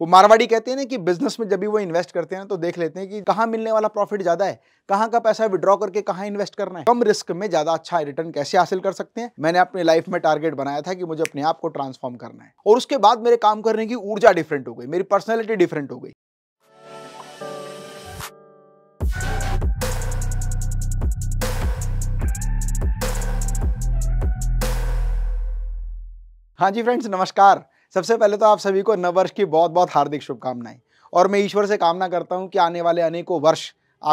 वो मारवाड़ी कहते हैं ना कि बिजनेस में जब भी वो इन्वेस्ट करते हैं तो देख लेते हैं कि कहाँ मिलने वाला प्रॉफिट ज़्यादा है कहाँ का पैसा विड्रॉ करके कहाँ इन्वेस्ट करना है कम रिस्क में ज़्यादा अच्छा रिटर्न कैसे हासिल कर सकते हैं मैंने अपने लाइफ में टारगेट बनाया था कि मुझे अपने आप को ट्रांसफॉर्म करना है और उसके बाद मेरे काम करने की ऊर्जा डिफरेंट हो गई मेरी पर्सनैलिटी डिफरेंट हो गई हाँ जी फ्रेंड्स नमस्कार सबसे पहले तो आप सभी को नववर्ष की बहुत बहुत हार्दिक शुभकामनाएं और मैं ईश्वर से कामना करता हूं कि आने वाले अनेकों वर्ष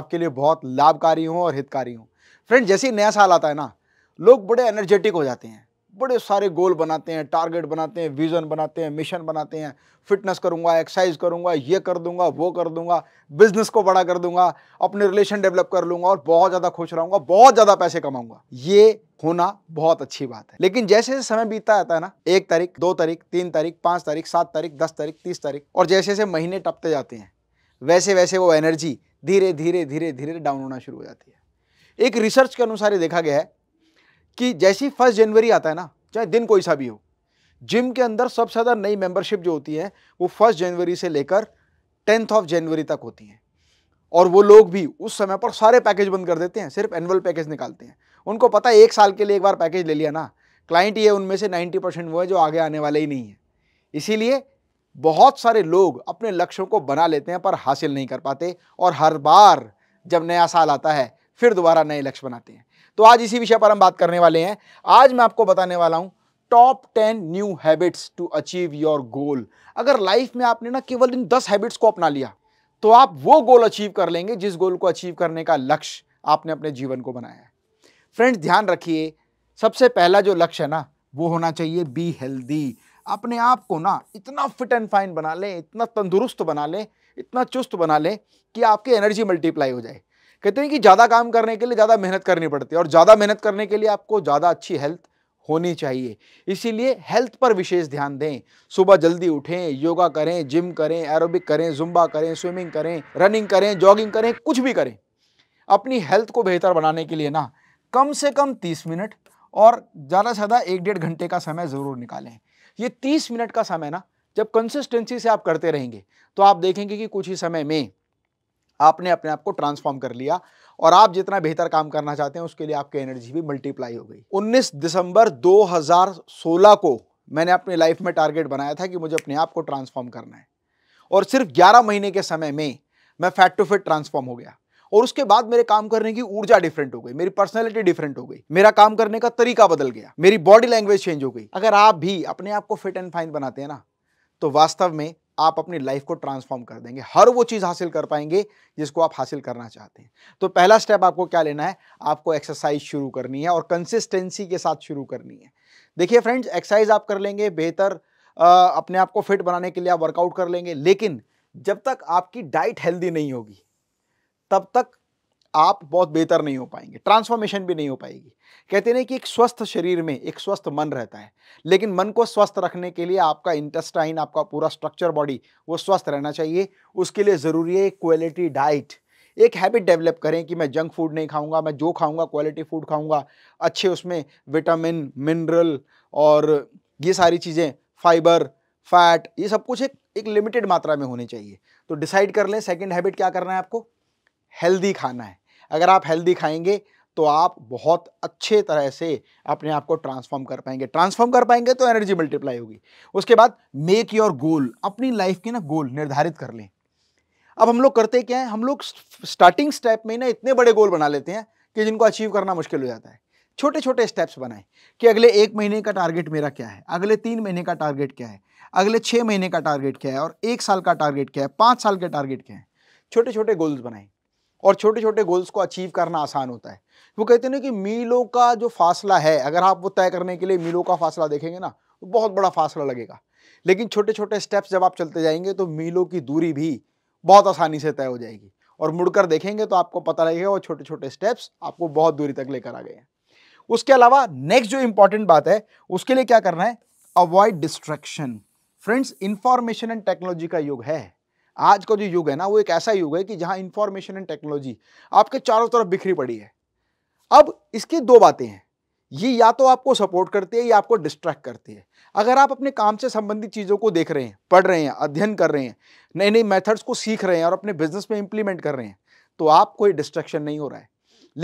आपके लिए बहुत लाभकारी हों और हितकारी हों फ्रेंड जैसे ही नया साल आता है ना लोग बड़े एनर्जेटिक हो जाते हैं बड़े सारे गोल बनाते हैं टारगेट बनाते हैं विज़न बनाते हैं मिशन बनाते हैं फिटनेस करूंगा एक्सरसाइज करूंगा ये कर दूंगा वो कर दूंगा बिजनेस को बड़ा कर दूंगा अपने रिलेशन डेवलप कर लूंगा और बहुत ज़्यादा खुश रहूँगा बहुत ज़्यादा पैसे कमाऊंगा ये होना बहुत अच्छी बात है लेकिन जैसे जैसे समय बीतता जाता है ना एक तारीख दो तारीख तीन तारीख पाँच तारीख सात तारीख दस तारीख तीस तारीख और जैसे जैसे महीने टपते जाते हैं वैसे वैसे वो एनर्जी धीरे धीरे धीरे धीरे डाउन होना शुरू हो जाती है एक रिसर्च के अनुसार देखा गया है कि जैसी फर्स्ट जनवरी आता है ना चाहे दिन कोई सा भी हो जिम के अंदर सबसे ज़्यादा नई मेंबरशिप जो होती है वो फर्स्ट जनवरी से लेकर टेंथ ऑफ जनवरी तक होती है और वो लोग भी उस समय पर सारे पैकेज बंद कर देते हैं सिर्फ एनुअल पैकेज निकालते हैं उनको पता है एक साल के लिए एक बार पैकेज ले लिया ना क्लाइंट ये उनमें से 90 परसेंट वो है जो आगे आने वाले ही नहीं है इसीलिए बहुत सारे लोग अपने लक्ष्यों को बना लेते हैं पर हासिल नहीं कर पाते और हर बार जब नया साल आता है फिर दोबारा नए लक्ष्य बनाते हैं तो आज इसी विषय पर हम बात करने वाले हैं आज मैं आपको बताने वाला हूं top ten new habits to achieve your goal अगर लाइफ में आपने ना केवल इन दस हैबिट्स को अपना लिया तो आप वो गोल अचीव कर लेंगे जिस गोल को अचीव करने का लक्ष्य आपने अपने जीवन को बनाया है फ्रेंड्स ध्यान रखिए सबसे पहला जो लक्ष्य है ना वो होना चाहिए बी हेल्दी अपने आप को ना इतना फिट एंड फाइन बना लें इतना तंदुरुस्त बना लें इतना चुस्त बना लें कि आपकी एनर्जी मल्टीप्लाई हो जाए कहते हैं कि ज़्यादा काम करने के लिए ज़्यादा मेहनत करनी पड़ती है और ज़्यादा मेहनत करने के लिए आपको ज़्यादा अच्छी हेल्थ होनी चाहिए इसीलिए हेल्थ पर विशेष ध्यान दें सुबह जल्दी उठें योगा करें जिम करें एरोबिक करें जुम्बा करें स्विमिंग करें रनिंग करें जॉगिंग करें कुछ भी करें अपनी हेल्थ को बेहतर बनाने के लिए ना कम से कम तीस मिनट और ज़्यादा से ज़्यादा एक डेढ़ घंटे का समय ज़रूर निकालें ये तीस मिनट का समय ना जब कंसिस्टेंसी से आप करते रहेंगे तो आप देखेंगे कि कुछ ही समय में आपने अपने आप को ट्रांसफॉर्म कर लिया और आप जितना बेहतर काम करना चाहते हैं उसके लिए आपकी एनर्जी भी मल्टीप्लाई हो गई 19 दिसंबर 2016 को मैंने अपने लाइफ में टारगेट बनाया था कि मुझे अपने आप को ट्रांसफॉर्म करना है और सिर्फ 11 महीने के समय में मैं फैट टू फिट ट्रांसफॉर्म हो गया और उसके बाद मेरे काम करने की ऊर्जा डिफरेंट हो गई मेरी पर्सनैलिटी डिफरेंट हो गई मेरा काम करने का तरीका बदल गया मेरी बॉडी लैंग्वेज चेंज हो गई अगर आप भी अपने आप को फिट एंड फाइन बनाते हैं ना तो वास्तव में आप अपनी लाइफ को ट्रांसफॉर्म कर देंगे हर वो चीज़ हासिल कर पाएंगे जिसको आप हासिल करना चाहते हैं तो पहला स्टेप आपको क्या लेना है आपको एक्सरसाइज शुरू करनी है और कंसिस्टेंसी के साथ शुरू करनी है देखिए फ्रेंड्स एक्सरसाइज आप कर लेंगे बेहतर अपने आप को फिट बनाने के लिए आप वर्कआउट कर लेंगे लेकिन जब तक आपकी डाइट हेल्दी नहीं होगी तब तक आप बहुत बेहतर नहीं हो पाएंगे ट्रांसफॉर्मेशन भी नहीं हो पाएगी कहते हैं कि एक स्वस्थ शरीर में एक स्वस्थ मन रहता है लेकिन मन को स्वस्थ रखने के लिए आपका इंटेस्टाइन आपका पूरा स्ट्रक्चर बॉडी वो स्वस्थ रहना चाहिए उसके लिए ज़रूरी है क्वालिटी डाइट एक हैबिट डेवलप करें कि मैं जंक फूड नहीं खाऊंगा मैं जो खाऊंगा क्वालिटी फूड खाऊंगा अच्छे उसमें विटामिन मिनरल और ये सारी चीज़ें फाइबर फैट ये सब कुछ एक एक लिमिटेड मात्रा में होने चाहिए तो डिसाइड कर लें सेकंड हैबिट क्या करना है आपको हेल्दी खाना है अगर आप हेल्दी खाएंगे तो आप बहुत अच्छे तरह से अपने आप को ट्रांसफॉर्म कर पाएंगे ट्रांसफॉर्म कर पाएंगे तो एनर्जी मल्टीप्लाई होगी उसके बाद मेक योर गोल अपनी लाइफ की ना गोल निर्धारित कर लें अब हम लोग करते क्या है हम लोग स्टार्टिंग स्टेप में ना इतने बड़े गोल बना लेते हैं कि जिनको अचीव करना मुश्किल हो जाता है छोटे छोटे स्टेप्स बनाएं कि अगले एक महीने का टारगेट मेरा क्या है अगले तीन महीने का टारगेट क्या है अगले छः महीने का टारगेट क्या है और एक साल का टारगेट क्या है पाँच साल के टारगेट क्या है छोटे छोटे गोल्स बनाएं और छोटे छोटे गोल्स को अचीव करना आसान होता है वो कहते हैं ना कि मीलों का जो फासला है अगर आप वो तय करने के लिए मीलों का फासला देखेंगे ना तो बहुत बड़ा फासला लगेगा लेकिन छोटे छोटे स्टेप्स जब आप चलते जाएंगे तो मीलों की दूरी भी बहुत आसानी से तय हो जाएगी और मुड़कर देखेंगे तो आपको पता लगेगा वो छोटे छोटे स्टेप्स आपको बहुत दूरी तक लेकर आ गए हैं उसके अलावा नेक्स्ट जो इंपॉर्टेंट बात है उसके लिए क्या करना है avoid distraction friends information and technology का युग है आज का जो युग है ना वो एक ऐसा युग है कि जहाँ इंफॉर्मेशन एंड टेक्नोलॉजी आपके चारों तरफ बिखरी पड़ी है अब इसकी दो बातें हैं ये या तो आपको सपोर्ट करती है या आपको डिस्ट्रैक्ट करती है अगर आप अपने काम से संबंधित चीज़ों को देख रहे हैं पढ़ रहे हैं अध्ययन कर रहे हैं नए नए मेथड्स को सीख रहे हैं और अपने बिजनेस में इंप्लीमेंट कर रहे हैं तो आप कोई डिस्ट्रैक्शन नहीं हो रहा है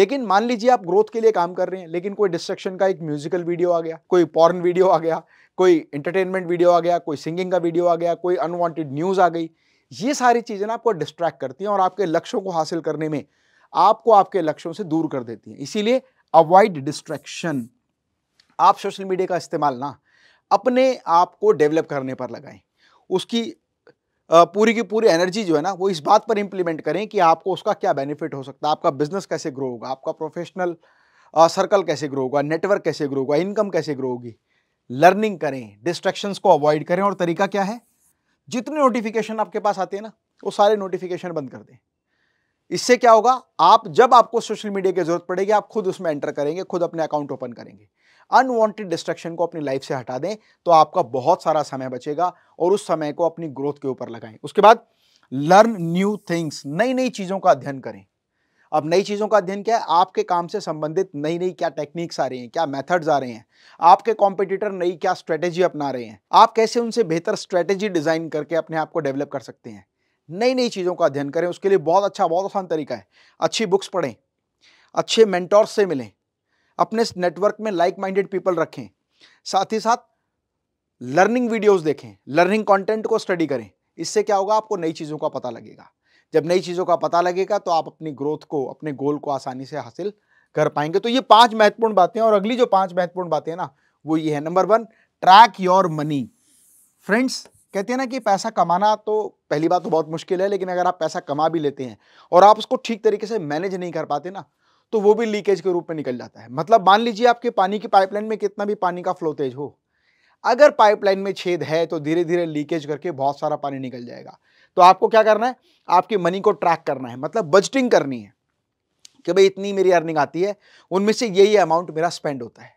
लेकिन मान लीजिए आप ग्रोथ के लिए काम कर रहे हैं लेकिन कोई डिस्ट्रक्शन का एक म्यूजिकल वीडियो आ गया कोई पॉर्न वीडियो आ गया कोई एंटरटेनमेंट वीडियो आ गया कोई सिंगिंग का वीडियो आ गया कोई अनवांटेड न्यूज़ आ गई ये सारी चीज़ें ना आपको डिस्ट्रैक्ट करती हैं और आपके लक्ष्यों को हासिल करने में आपको आपके लक्ष्यों से दूर कर देती हैं इसीलिए अवॉइड डिस्ट्रैक्शन आप सोशल मीडिया का इस्तेमाल ना अपने आप को डेवलप करने पर लगाएं उसकी पूरी की पूरी एनर्जी जो है ना वो इस बात पर इम्प्लीमेंट करें कि आपको उसका क्या बेनिफिट हो सकता है आपका बिजनेस कैसे ग्रो होगा आपका प्रोफेशनल सर्कल कैसे ग्रो होगा नेटवर्क कैसे ग्रो होगा इनकम कैसे ग्रो होगी लर्निंग करें डिस्ट्रैक्शंस को अवॉइड करें और तरीका क्या है जितने नोटिफिकेशन आपके पास आते हैं ना वो सारे नोटिफिकेशन बंद कर दें इससे क्या होगा आप जब आपको सोशल मीडिया की जरूरत पड़ेगी आप खुद उसमें एंटर करेंगे खुद अपने अकाउंट ओपन करेंगे अनवांटेड डिस्ट्रक्शन को अपनी लाइफ से हटा दें तो आपका बहुत सारा समय बचेगा और उस समय को अपनी ग्रोथ के ऊपर लगाएं उसके बाद लर्न न्यू थिंग्स नई नई चीज़ों का अध्ययन करें अब नई चीज़ों का अध्ययन क्या है आपके काम से संबंधित नई नई क्या टेक्निक्स आ रही हैं क्या मेथड्स आ रहे हैं आपके कॉम्पिटिटर नई क्या स्ट्रेटेजी अपना रहे हैं आप कैसे उनसे बेहतर स्ट्रेटेजी डिज़ाइन करके अपने आप को डेवलप कर सकते हैं नई नई चीज़ों का अध्ययन करें उसके लिए बहुत अच्छा बहुत आसान तरीका है अच्छी बुक्स पढ़ें अच्छे मैंटोर्स से मिलें अपने नेटवर्क में लाइक माइंडेड पीपल रखें साथ ही साथ लर्निंग वीडियोज़ देखें लर्निंग कॉन्टेंट को स्टडी करें इससे क्या होगा आपको नई चीज़ों का पता लगेगा जब नई चीज़ों का पता लगेगा तो आप अपनी ग्रोथ को अपने गोल को आसानी से हासिल कर पाएंगे तो ये पांच महत्वपूर्ण बातें और अगली जो पांच महत्वपूर्ण बातें हैं ना वो ये है number one track your money friends कहते हैं ना कि पैसा कमाना तो पहली बात तो बहुत मुश्किल है लेकिन अगर आप पैसा कमा भी लेते हैं और आप उसको ठीक तरीके से मैनेज नहीं कर पाते ना तो वो भी लीकेज के रूप में निकल जाता है मतलब मान लीजिए आपके पानी की पाइपलाइन में कितना भी पानी का फ्लोतेज हो अगर पाइपलाइन में छेद है तो धीरे धीरे लीकेज करके बहुत सारा पानी निकल जाएगा तो आपको क्या करना है आपकी मनी को ट्रैक करना है मतलब बजटिंग करनी है कि भाई इतनी मेरी अर्निंग आती है उनमें से यही अमाउंट मेरा स्पेंड होता है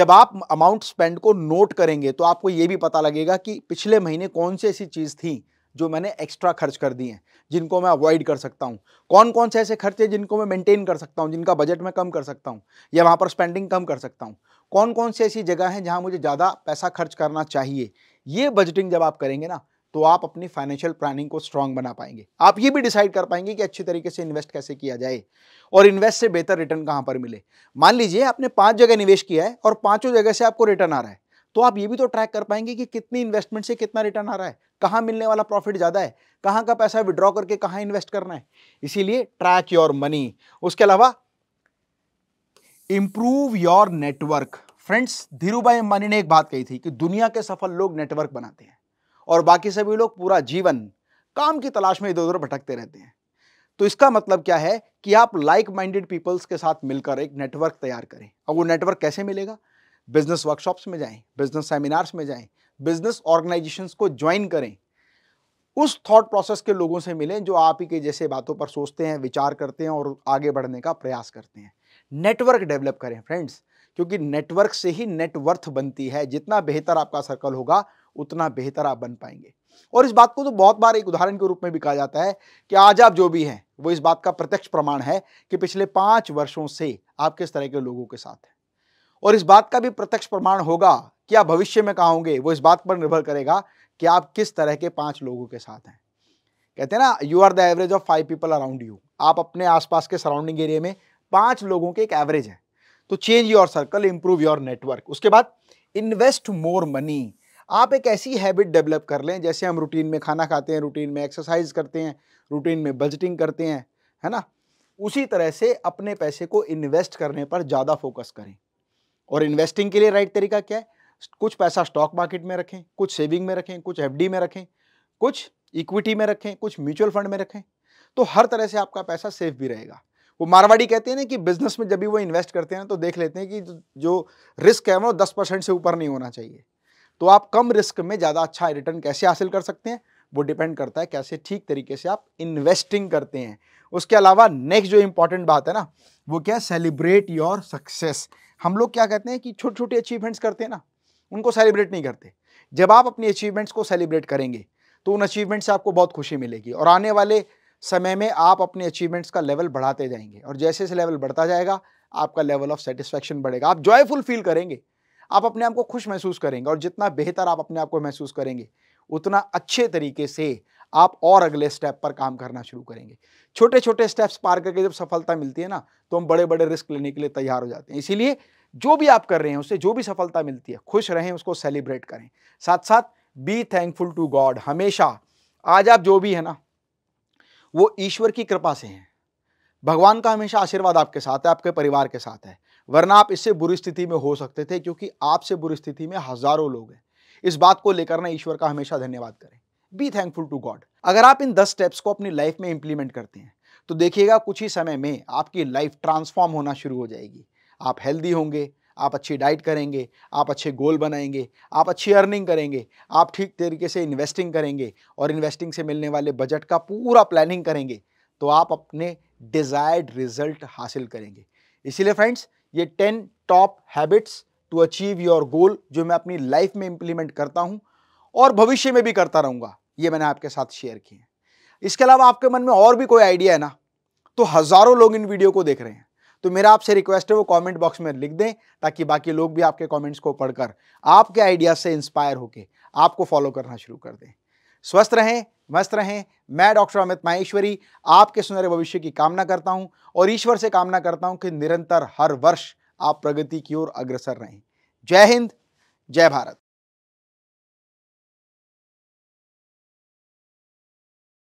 जब आप अमाउंट स्पेंड को नोट करेंगे तो आपको ये भी पता लगेगा कि पिछले महीने कौन सी ऐसी चीज़ थी जो मैंने एक्स्ट्रा खर्च कर दिए हैं जिनको मैं अवॉइड कर सकता हूँ कौन कौन से ऐसे खर्चे जिनको मैं मेंटेन कर सकता हूँ जिनका बजट मैं कम कर सकता हूँ या वहाँ पर स्पेंडिंग कम कर सकता हूँ कौन कौन सी ऐसी जगह हैं जहाँ मुझे ज़्यादा पैसा खर्च करना चाहिए ये बजटिंग जब आप करेंगे ना तो आप अपनी फाइनेंशियल प्लानिंग को स्ट्रांग बना पाएंगे आप ये भी डिसाइड कर पाएंगे कि अच्छी तरीके से इन्वेस्ट कैसे किया जाए और इन्वेस्ट से बेहतर रिटर्न कहाँ पर मिले मान लीजिए आपने पाँच जगह निवेश किया है और पाँचों जगह से आपको रिटर्न आ रहा है तो आप ये भी तो ट्रैक कर पाएंगे कि कितनी इन्वेस्टमेंट से कितना रिटर्न आ रहा है कहाँ मिलने वाला प्रॉफिट ज़्यादा है कहाँ का पैसा विड्रॉ करके कहाँ इन्वेस्ट करना है इसीलिए ट्रैक योर मनी उसके अलावा improve your network friends Dhirubhai Ambani ने एक बात कही थी कि दुनिया के सफल लोग नेटवर्क बनाते हैं और बाकी सभी लोग पूरा जीवन काम की तलाश में इधर उधर भटकते रहते हैं तो इसका मतलब क्या है कि आप लाइक माइंडेड पीपल्स के साथ मिलकर एक नेटवर्क तैयार करें अब वो नेटवर्क कैसे मिलेगा बिजनेस वर्कशॉप्स में जाएं बिजनेस सेमिनार्स में जाएं बिजनेस ऑर्गेनाइजेशंस को ज्वाइन करें उस थॉट प्रोसेस के लोगों से मिलें जो आप ही के जैसे बातों पर सोचते हैं विचार करते हैं और आगे बढ़ने का प्रयास करते हैं नेटवर्क डेवलप करें फ्रेंड्स क्योंकि नेटवर्क से ही नेटवर्थ बनती है जितना बेहतर आपका सर्कल होगा उतना बेहतर आप बन पाएंगे और इस बात को तो बहुत बार एक उदाहरण के रूप में भी कहा जाता है कि आज आप जो भी हैं वो इस बात का प्रत्यक्ष प्रमाण है कि पिछले पांच वर्षों से आप किस तरह के लोगों के साथ हैं और इस बात का भी प्रत्यक्ष प्रमाण होगा कि आप भविष्य में कहा होंगे वो इस बात पर निर्भर करेगा कि आप किस तरह के पांच लोगों के साथ हैं कहते हैं ना you are the average of five people around you आप अपने आसपास के सराउंडिंग एरिया में पांच लोगों के एक एवरेज है तो change your circle improve your network उसके बाद इन्वेस्ट मोर मनी आप एक ऐसी हैबिट डेवलप कर लें जैसे हम रूटीन में खाना खाते हैं रूटीन में एक्सरसाइज करते हैं रूटीन में बजटिंग करते हैं है ना उसी तरह से अपने पैसे को इन्वेस्ट करने पर ज़्यादा फोकस करें और इन्वेस्टिंग के लिए राइट तरीका क्या है कुछ पैसा स्टॉक मार्केट में रखें कुछ सेविंग में रखें कुछ एफडी में रखें कुछ इक्विटी में रखें कुछ म्यूचुअल फंड में रखें तो हर तरह से आपका पैसा सेफ भी रहेगा वो मारवाड़ी कहते हैं ना कि बिजनेस में जब भी वो इन्वेस्ट करते हैं तो देख लेते हैं कि जो रिस्क है वो दस परसेंट से ऊपर नहीं होना चाहिए तो आप कम रिस्क में ज़्यादा अच्छा रिटर्न कैसे हासिल कर सकते हैं वो डिपेंड करता है कैसे ठीक तरीके से आप इन्वेस्टिंग करते हैं उसके अलावा नेक्स्ट जो इम्पॉर्टेंट बात है ना वो क्या है सेलिब्रेट योर सक्सेस हम लोग क्या कहते हैं कि छोटे छोटे अचीवमेंट्स करते हैं ना उनको सेलिब्रेट नहीं करते जब आप अपनी अचीवमेंट्स को सेलिब्रेट करेंगे तो उन अचीवमेंट्स से आपको बहुत खुशी मिलेगी और आने वाले समय में आप अपने अचीवमेंट्स का लेवल बढ़ाते जाएंगे और जैसे जैसे लेवल बढ़ता जाएगा आपका लेवल ऑफ सेटिस्फैक्शन बढ़ेगा आप जॉयफुल फील करेंगे आप अपने आप को खुश महसूस करेंगे और जितना बेहतर आप अपने आप को महसूस करेंगे उतना अच्छे तरीके से आप और अगले स्टेप पर काम करना शुरू करेंगे छोटे छोटे स्टेप्स पार करके जब सफलता मिलती है ना तो हम बड़े बड़े रिस्क लेने के लिए तैयार हो जाते हैं इसीलिए जो भी आप कर रहे हैं उससे जो भी सफलता मिलती है खुश रहें उसको सेलिब्रेट करें साथ साथ बी थैंकफुल टू गॉड हमेशा आज आप जो भी है ना वो ईश्वर की कृपा से हैं भगवान का हमेशा आशीर्वाद आपके साथ है आपके परिवार के साथ है वरना आप इससे बुरी स्थिति में हो सकते थे क्योंकि आपसे बुरी स्थिति में हजारों लोग हैं इस बात को लेकर ना ईश्वर का हमेशा धन्यवाद करें बी थैंकफुल टू गॉड अगर आप इन दस स्टेप्स को अपनी लाइफ में इंप्लीमेंट करते हैं तो देखिएगा कुछ ही समय में आपकी लाइफ ट्रांसफॉर्म होना शुरू हो जाएगी आप हेल्दी होंगे आप अच्छी डाइट करेंगे आप अच्छे गोल बनाएंगे आप अच्छी अर्निंग करेंगे आप ठीक तरीके से इन्वेस्टिंग करेंगे और इन्वेस्टिंग से मिलने वाले बजट का पूरा प्लानिंग करेंगे तो आप अपने डिज़ायर्ड रिजल्ट हासिल करेंगे इसीलिए फ्रेंड्स ये ten top habits to achieve your goal जो मैं अपनी लाइफ में इंप्लीमेंट करता हूँ और भविष्य में भी करता रहूँगा ये मैंने आपके साथ शेयर किए हैं इसके अलावा आपके मन में और भी कोई आइडिया है ना तो हज़ारों लोग इन वीडियो को देख रहे हैं तो मेरा आपसे रिक्वेस्ट है वो कमेंट बॉक्स में लिख दें ताकि बाकी लोग भी आपके कमेंट्स को पढ़कर आपके आइडिया से इंस्पायर होकर आपको फॉलो करना शुरू कर दें स्वस्थ रहें मस्त रहें मैं डॉक्टर अमित माहेश्वरी आपके सुनहरे भविष्य की कामना करता हूं और ईश्वर से कामना करता हूं कि निरंतर हर वर्ष आप प्रगति की ओर अग्रसर रहें जय हिंद जय भारत